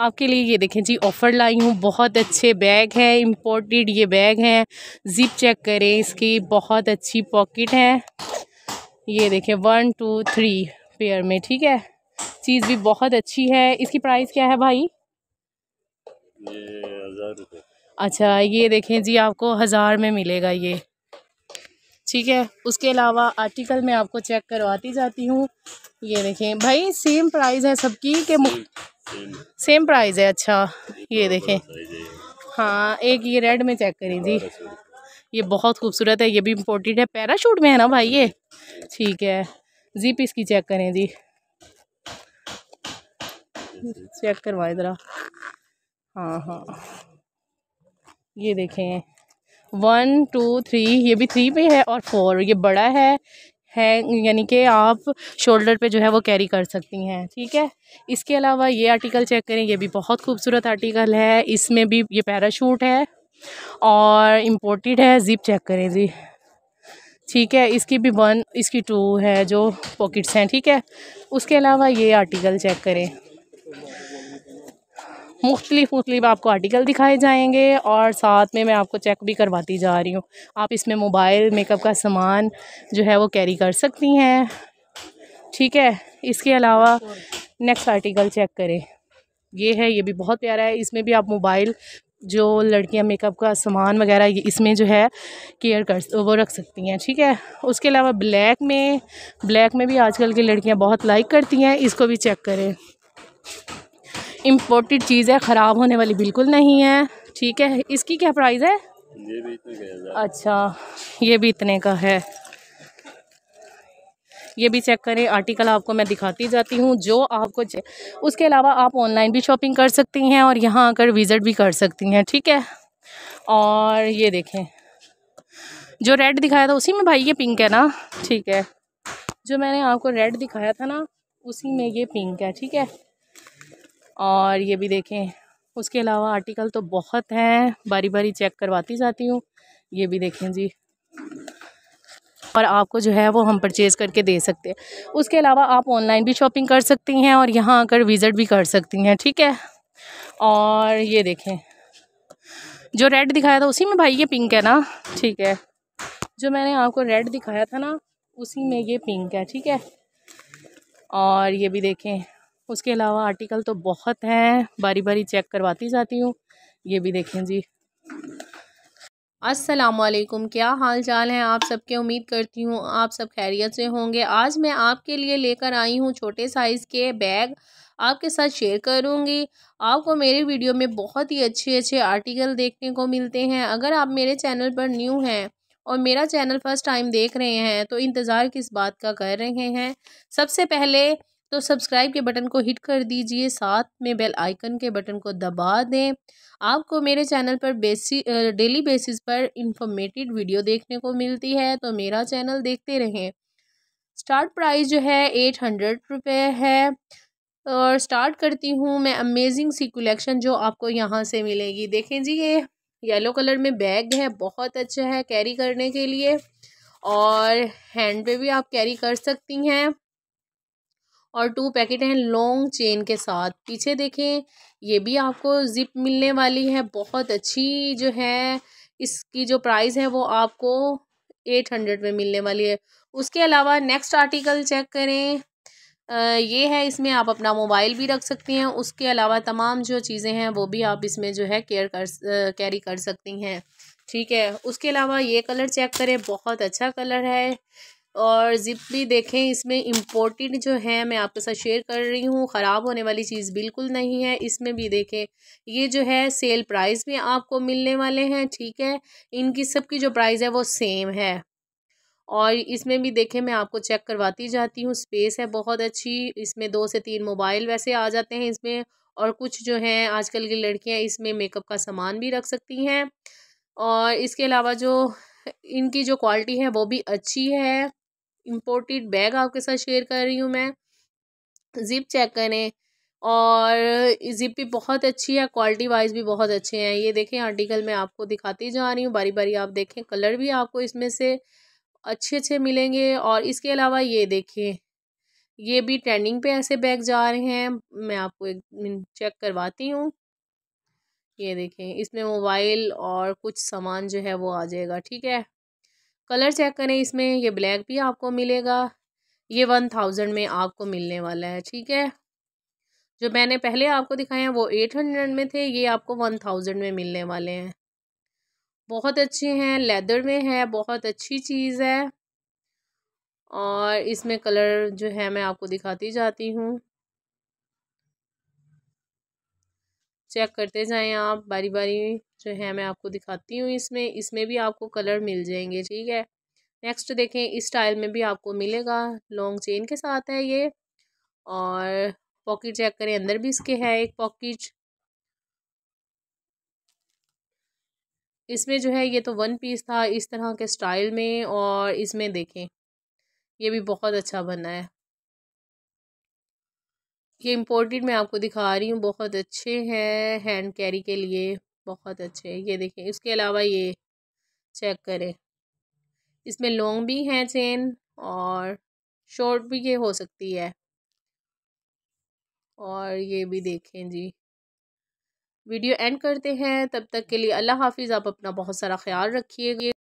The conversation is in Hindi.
आपके लिए ये देखें जी ऑफ़र लाई हूँ बहुत अच्छे बैग हैं इम्पोर्टेड ये बैग हैं ज़िप चेक करें इसकी बहुत अच्छी पॉकेट है ये देखें वन टू थ्री पेयर में ठीक है चीज़ भी बहुत अच्छी है इसकी प्राइस क्या है भाई ये अच्छा ये देखें जी आपको हज़ार में मिलेगा ये ठीक है उसके अलावा आर्टिकल मैं आपको चेक करवाती जाती हूँ ये देखें भाई सेम प्राइस है सबकी के सेम प्राइस है अच्छा ये देखें हाँ एक ये रेड में चेक करें जी ये बहुत खूबसूरत है ये भी इम्पोर्टेड है पैराशूट में है ना भाई ये ठीक है जी पीस इसकी चेक करें जी चेक करवाए ज़रा हाँ हाँ ये देखें वन टू थ्री ये भी थ्री पे है और फोर ये बड़ा है हैंग यानी कि आप शोल्डर पे जो है वो कैरी कर सकती हैं ठीक है इसके अलावा ये आर्टिकल चेक करें ये भी बहुत खूबसूरत आर्टिकल है इसमें भी ये पैराशूट है और इम्पोर्टेड है ज़िप चेक करें जी ठीक है इसकी भी वन इसकी टू है जो पॉकेट्स हैं ठीक है उसके अलावा ये आर्टिकल चेक करें मुख्तलिफ़ मुख्तलिफ आपको आर्टिकल दिखाए जाएंगे और साथ में मैं आपको चेक भी करवाती जा रही हूँ आप इसमें मोबाइल मेकअप का सामान जो है वो कैरी कर सकती हैं ठीक है इसके अलावा नेक्स्ट आर्टिकल चेक करें ये है ये भी बहुत प्यारा है इसमें भी आप मोबाइल जो लड़कियां मेकअप का सामान वगैरह इसमें जो है केयर कर वो रख सकती हैं ठीक है उसके अलावा ब्लैक में ब्लैक में भी आजकल की लड़कियां बहुत लाइक करती हैं इसको भी चेक करें इम्पोर्टेड चीज़ है ख़राब होने वाली बिल्कुल नहीं है ठीक है इसकी क्या प्राइस है ये भी इतने का अच्छा ये भी इतने का है ये भी चेक करें आर्टिकल आपको मैं दिखाती जाती हूँ जो आपको उसके अलावा आप ऑनलाइन भी शॉपिंग कर सकती हैं और यहाँ आकर विज़िट भी कर सकती हैं ठीक है और ये देखें जो रेड दिखाया था उसी में भाई ये पिंक है ना ठीक है जो मैंने आपको रेड दिखाया था ना उसी में ये पिंक है ठीक है और ये भी देखें उसके अलावा आर्टिकल तो बहुत हैं बारी बारी चेक करवाती जाती हूँ ये भी देखें जी और आपको जो है वो हम परचेज़ करके दे सकते हैं उसके अलावा आप ऑनलाइन भी शॉपिंग कर सकती हैं और यहाँ आकर विज़िट भी कर सकती हैं ठीक है और ये देखें जो रेड दिखाया था उसी में भाई ये पिंक है ना ठीक है जो मैंने आपको रेड दिखाया था ना उसी में ये पिंक है ठीक है और ये भी देखें उसके अलावा आर्टिकल तो बहुत हैं बारी बारी चेक करवाती जाती हूँ ये भी देखें जी वालेकुम क्या हाल चाल हैं आप सबके उम्मीद करती हूँ आप सब खैरियत से होंगे आज मैं आपके लिए लेकर आई हूँ छोटे साइज़ के बैग आपके साथ शेयर करूँगी आपको मेरे वीडियो में बहुत ही अच्छे अच्छे आर्टिकल देखने को मिलते हैं अगर आप मेरे चैनल पर न्यू हैं और मेरा चैनल फर्स्ट टाइम देख रहे हैं तो इंतज़ार किस बात का कर रहे हैं सबसे पहले तो सब्सक्राइब के बटन को हिट कर दीजिए साथ में बेल आइकन के बटन को दबा दें आपको मेरे चैनल पर बेसिक डेली बेसिस पर इंफॉर्मेटिव वीडियो देखने को मिलती है तो मेरा चैनल देखते रहें स्टार्ट प्राइस जो है एट हंड्रेड रुपये है और स्टार्ट करती हूँ मैं अमेजिंग सी कलेक्शन जो आपको यहाँ से मिलेगी देखें जी ये येलो कलर में बैग है बहुत अच्छा है कैरी करने के लिए और हैंड पे भी आप कैरी कर सकती हैं और टू पैकेट हैं लॉन्ग चेन के साथ पीछे देखें ये भी आपको ज़िप मिलने वाली है बहुत अच्छी जो है इसकी जो प्राइस है वो आपको एट हंड्रेड में मिलने वाली है उसके अलावा नेक्स्ट आर्टिकल चेक करें आ, ये है इसमें आप अपना मोबाइल भी रख सकती हैं उसके अलावा तमाम जो चीज़ें हैं वो भी आप इसमें जो है केयर कर कैरी कर सकती हैं ठीक है उसके अलावा ये कलर चेक करें बहुत अच्छा कलर है और ज़िप भी देखें इसमें इम्पोर्टेड जो है मैं आपके साथ शेयर कर रही हूँ ख़राब होने वाली चीज़ बिल्कुल नहीं है इसमें भी देखें ये जो है सेल प्राइस में आपको मिलने वाले हैं ठीक है इनकी सब की जो प्राइस है वो सेम है और इसमें भी देखें मैं आपको चेक करवाती जाती हूँ स्पेस है बहुत अच्छी इसमें दो से तीन मोबाइल वैसे आ जाते हैं इसमें और कुछ जो हैं आजकल की लड़कियाँ इसमें मेकअप का सामान भी रख सकती हैं और इसके अलावा जो इनकी जो क्वालिटी है वो भी अच्छी है इम्पोर्टेड बैग आपके साथ शेयर कर रही हूँ मैं ज़िप चेक करें और ज़िप भी बहुत अच्छी है क्वालिटी वाइज भी बहुत अच्छे हैं ये देखें आर्टिकल मैं आपको दिखाती जा रही हूँ बारी बारी आप देखें कलर भी आपको इसमें से अच्छे अच्छे मिलेंगे और इसके अलावा ये देखें ये भी ट्रेंडिंग पे ऐसे बैग जा रहे हैं मैं आपको एक चेक करवाती हूँ ये देखें इसमें मोबाइल और कुछ सामान जो है वो आ जाएगा ठीक है कलर चेक करें इसमें ये ब्लैक भी आपको मिलेगा ये वन थाउजेंड में आपको मिलने वाला है ठीक है जो मैंने पहले आपको दिखाए हैं वो एट हंड्रेड में थे ये आपको वन थाउजेंड में मिलने वाले हैं बहुत अच्छे हैं लेदर में है बहुत अच्छी चीज़ है और इसमें कलर जो है मैं आपको दिखाती जाती हूँ चेक करते जाएं आप बारी बारी जो है मैं आपको दिखाती हूँ इसमें इसमें भी आपको कलर मिल जाएंगे ठीक है नेक्स्ट देखें इस स्टाइल में भी आपको मिलेगा लॉन्ग चेन के साथ है ये और पॉकेट चेक करें अंदर भी इसके है एक पॉकेट इसमें जो है ये तो वन पीस था इस तरह के स्टाइल में और इसमें देखें ये भी बहुत अच्छा बना है ये इम्पोर्टेड मैं आपको दिखा रही हूँ बहुत अच्छे हैं हैंड कैरी के लिए बहुत अच्छे ये देखें इसके अलावा ये चेक करें इसमें लॉन्ग भी हैं चेन और शॉर्ट भी ये हो सकती है और ये भी देखें जी वीडियो एंड करते हैं तब तक के लिए अल्लाह हाफिज़ आप अपना बहुत सारा ख्याल रखिएगा